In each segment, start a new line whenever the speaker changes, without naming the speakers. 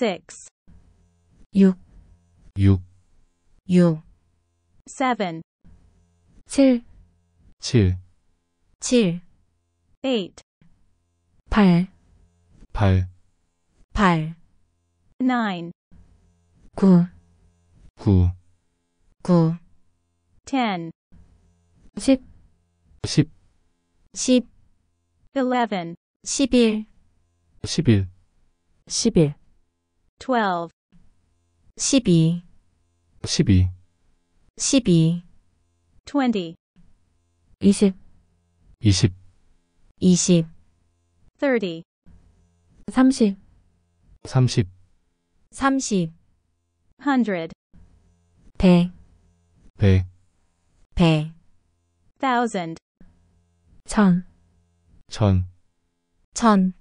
six,
6, 6,
6, seven, 7, 7, 7, eight, 8, 8, 8, nine,
9, 9, 9,
ten, 10, 10, 10, eleven, 11,
11,
11,
12
12 12
12 20 20
20
20
30 30 30 30 100 100
100
1000
thousand
천천천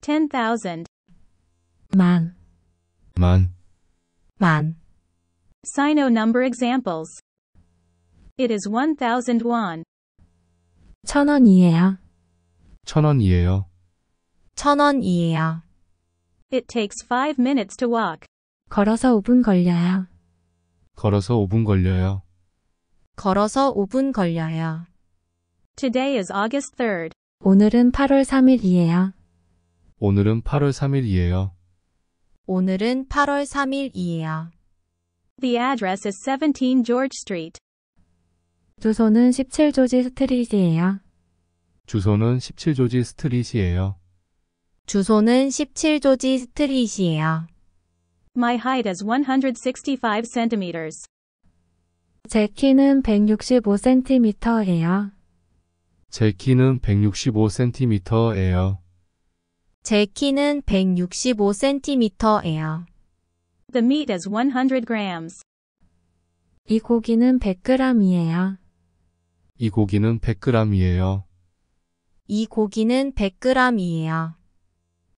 ten thousand
만 만, 만.
Sino number examples. It is 1000 won. 천
원이에요.
천 원이에요.
천 원이에요. It takes 5 minutes to walk.
걸어서 5분 걸려요.
걸어서 5분 걸려요.
걸어서 5분 걸려요. Today
is August 3rd.
오늘은 8월 3일이에요.
오늘은 8월 3일이에요.
오늘은 8월 3일이에요. The address is 17 George Street.
주소는 17조지 스트리트예요.
주소는 17조지 스트릿이에요.
주소는 17조지 스트리트예요. My height is
165 c m
제 키는 165cm예요.
제 키는 165cm예요.
제 키는 165cm예요. The meat is 100 g 이 고기는 100g이에요.
이 고기는 100g이에요.
이 고기는 100g이에요.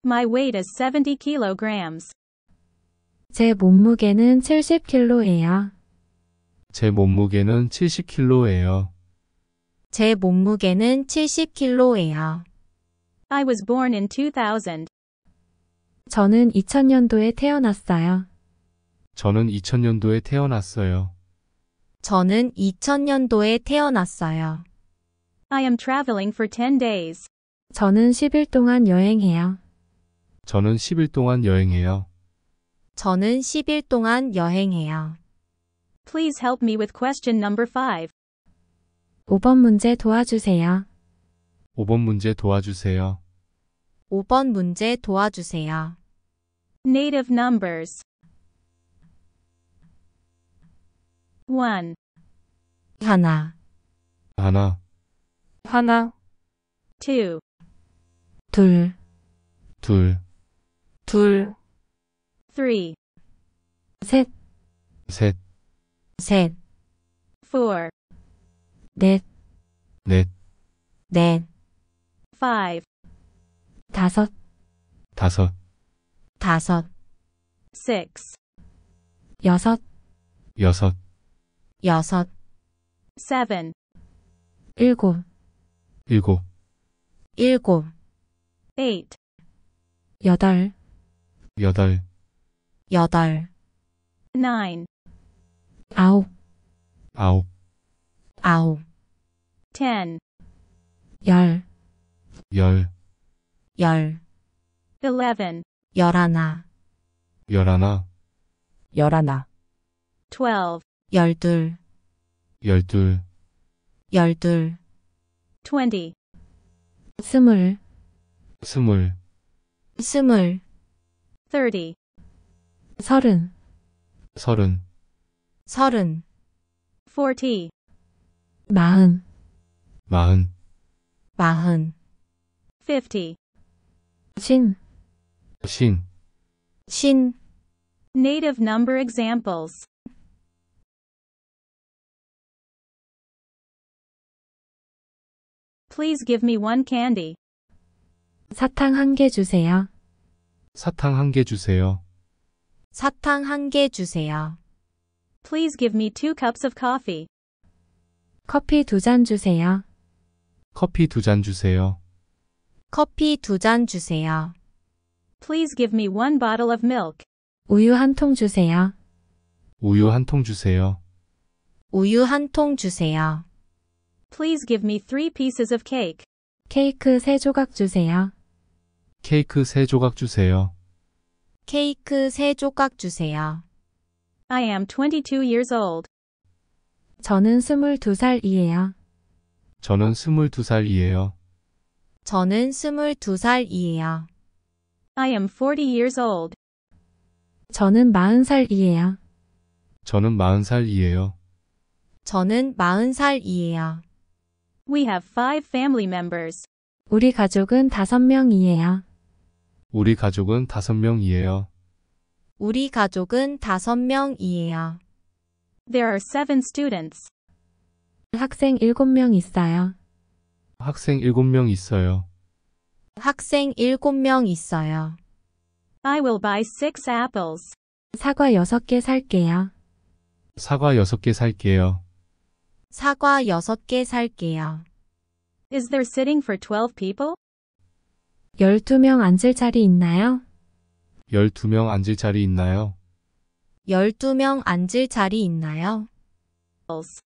My weight is 70 k g
제 몸무게는 70kg예요.
제 몸무게는 70kg예요.
제 몸무게는 70kg예요. I was born in
2000. 저는 2000년도에 태어났어요.
저는 2000년도에 태어났어요.
저는 2000년도에
태어났어요. I am traveling for 10 days.
저는 10일 동안 여행해요.
저는 10일 동안 여행해요.
저는 10일 동안 여행해요. Please help me with question number 5.
5번 문제 도와주세요.
5번 문제 도와주세요.
5번 문제 도와주세요. Native numbers 1
하나,
하나,
하나, 2
둘, 둘,
둘, 3 셋,
셋, 셋, 4 넷,
넷, 넷, five 다섯 다섯 다섯
six 여섯 여섯 여섯 seven
일곱 일곱 일곱 eight 여덟 여덟 여덟 nine 아홉 아홉 아홉
ten 열 열, 열, eleven, 열하나,
열하나,
열하나, twelve, 열둘,
열둘, 열둘,
twenty, 스물, 스물, 스물, thirty, 서른, 서른, 서른, forty, 마흔, 마흔, 마흔 50. 신, 신, 신, Native number examples. Please give me one candy. 사탕 한 개 주세요.
사탕 한 개 주세요.
사탕 한 개 주세요. Please give me two cups of coffee. 커피
두 잔 주세요.
커피 두 잔 주세요.
커피 두 잔 주세요. Please give me one bottle of milk.
우유 한 통 주세요.
우유 한 통 주세요.
우유 한 통 주세요.
Please give me three pieces of cake. 케이크 세 조각 주세요.
케이크 세 조각 주세요.
케이크 세 조각 주세요. I am 22 years old.
저는 22살이에요.
저는 22살이에요.
저는 22살이에요. I am 40 years old. 저는 40살이에요.
저는 40살이에요.
저는 40살이에요. We have five family members.
우리 가족은 5명이에요.
우리 가족은 5명이에요.
우리 가족은 5명이에요. There are seven students. 학생 7명
있어요.
학생 7명 있어요.
학생 7명 있어요. I
will buy s apples.
사과 6개
살게요.
사과 6개 살게요.
사과 6개 살게요. Is there sitting for 12 people?
12명 앉을 자리 있나요?
12명 앉을 자리 있나요?
12명 앉을 자리 있나요? Apples.